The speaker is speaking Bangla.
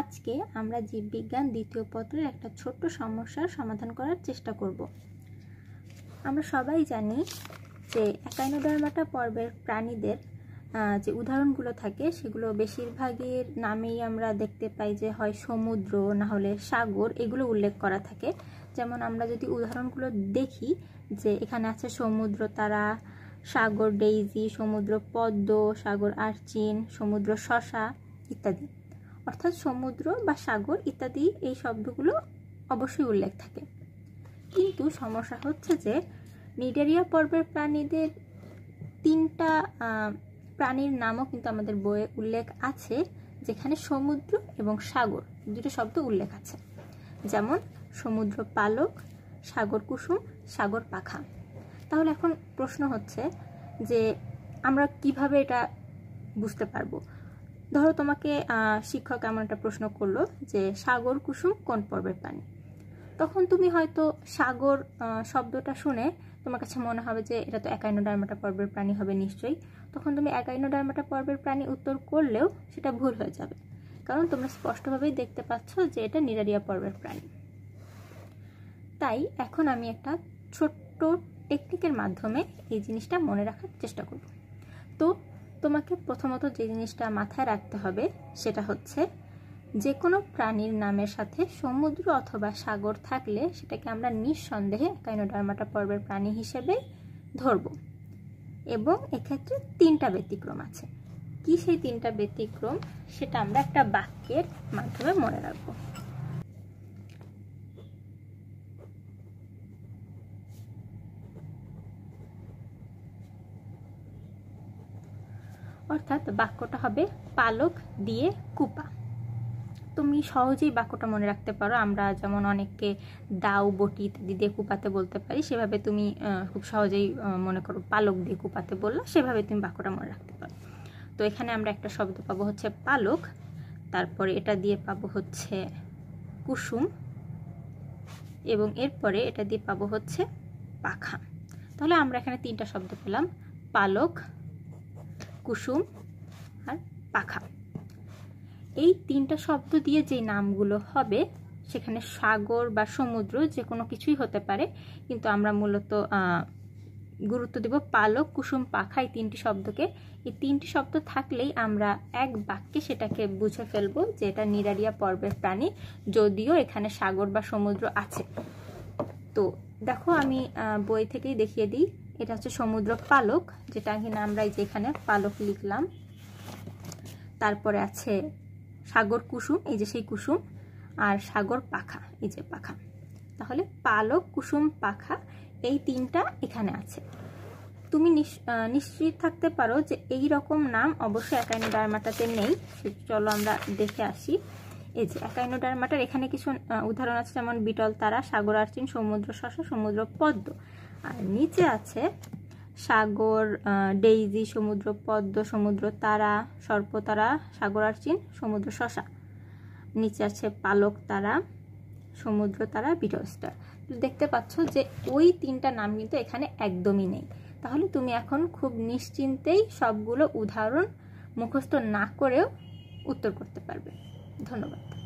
আজকে আমরা জীববিজ্ঞান দ্বিতীয় পত্রের একটা ছোট্ট সমস্যার সমাধান করার চেষ্টা করব আমরা সবাই জানি যে একাইনোডার্মাটা পর্বের প্রাণীদের যে উদাহরণগুলো থাকে সেগুলো বেশিরভাগের নামেই আমরা দেখতে পাই যে হয় সমুদ্র না হলে সাগর এগুলো উল্লেখ করা থাকে যেমন আমরা যদি উদাহরণগুলো দেখি যে এখানে আছে সমুদ্র তারা সাগর ডেইজি সমুদ্র পদ্ম সাগর আর্চিন সমুদ্র শশা ইত্যাদি অর্থাৎ সমুদ্র বা সাগর ইত্যাদি এই শব্দগুলো অবশ্যই উল্লেখ থাকে কিন্তু সমস্যা হচ্ছে যে নিডেরিয়া পর্বের প্রাণীদের তিনটা প্রাণীর নামও কিন্তু আমাদের বইয়ে উল্লেখ আছে যেখানে সমুদ্র এবং সাগর দুটো শব্দ উল্লেখ আছে যেমন সমুদ্র পালক সাগর কুসুম সাগর পাখা তাহলে এখন প্রশ্ন হচ্ছে যে আমরা কিভাবে এটা বুঝতে পারবো ধরো তোমাকে শিক্ষক এমন একটা প্রশ্ন করলো যে সাগর কুসুম কোন পর্বের পানি তখন তুমি হয়তো সাগর শব্দটা শুনে তোমার কাছে মনে হবে যে এটা তো একাইন ডায়মাটা পর্বের প্রাণী হবে নিশ্চয়ই তখন তুমি ডায়মাটা পর্বের প্রাণী উত্তর করলেও সেটা ভুল হয়ে যাবে কারণ তোমরা স্পষ্টভাবেই দেখতে পাচ্ছ যে এটা নিরারিয়া পর্বের প্রাণী তাই এখন আমি একটা ছোট্ট টেকনিকের মাধ্যমে এই জিনিসটা মনে রাখার চেষ্টা করব তো তোমাকে প্রথমত যে জিনিসটা মাথায় রাখতে হবে সেটা হচ্ছে যে কোনো প্রাণীর নামের সাথে সমুদ্র অথবা সাগর থাকলে সেটাকে আমরা নিঃসন্দেহে কাইনোডার্মাটা পর্বের প্রাণী হিসেবে ধরব এবং এক্ষেত্রে তিনটা ব্যতিক্রম আছে কি সেই তিনটা ব্যতিক্রম সেটা আমরা একটা বাক্যের মাধ্যমে মনে রাখবো অর্থাৎ বাক্যটা হবে পালক দিয়ে কুপা তুমি সহজেই বাক্যটা মনে রাখতে পারো আমরা যেমন অনেককে দাও বটি ইত্যাদি দিয়ে কুপাতে বলতে পারি সেভাবে তুমি খুব সহজেই মনে করো পালক দিয়ে কুপাতে বললো সেভাবে তুমি বাক্যটা মনে রাখতে পারো তো এখানে আমরা একটা শব্দ পাবো হচ্ছে পালক তারপরে এটা দিয়ে পাবো হচ্ছে কুসুম এবং এরপরে এটা দিয়ে পাবো হচ্ছে পাখা তাহলে আমরা এখানে তিনটা শব্দ পেলাম পালক কুসুম আর পাখা এই তিনটা শব্দ দিয়ে যে নামগুলো হবে সেখানে সাগর বা সমুদ্র যে কোনো কিছুই হতে পারে কিন্তু আমরা মূলত গুরুত্ব দেব পালক কুসুম পাখা এই তিনটি শব্দকে এই তিনটি শব্দ থাকলেই আমরা এক বাক্যে সেটাকে বুঝে ফেলবো যে এটা নিরারিয়া পর্বের প্রাণী যদিও এখানে সাগর বা সমুদ্র আছে তো দেখো আমি বই থেকেই দেখিয়ে দিই এটা হচ্ছে সমুদ্র পালক যেটা কিনা আমরা এই যে এখানে পালক লিখলাম তারপরে আছে সাগর কুসুম এই যে সেই কুসুম আর সাগর পাখা এই যে পাখা তাহলে পালক কুসুম পাখা এই তিনটা এখানে আছে তুমি নিশ্চিত থাকতে পারো যে এই রকম নাম অবশ্যই ডারমাটাতে নেই চলো আমরা দেখে আসি এই যে ডারমাটার এখানে কিছু উদাহরণ আছে যেমন বিটল তারা সাগর আর্চিন সমুদ্র শশা সমুদ্র পদ্ম আর নিচে আছে সাগর ডেইজি সমুদ্র পদ্ম সমুদ্র তারা সর্পতারা সাগর আর্চিন সমুদ্র শশা নিচে আছে পালক তারা সমুদ্র তারা বিটস্টার দেখতে পাচ্ছ যে ওই তিনটা নাম কিন্তু এখানে একদমই নেই তাহলে তুমি এখন খুব নিশ্চিন্তেই সবগুলো উদাহরণ মুখস্থ না করেও উত্তর করতে পারবে ধন্যবাদ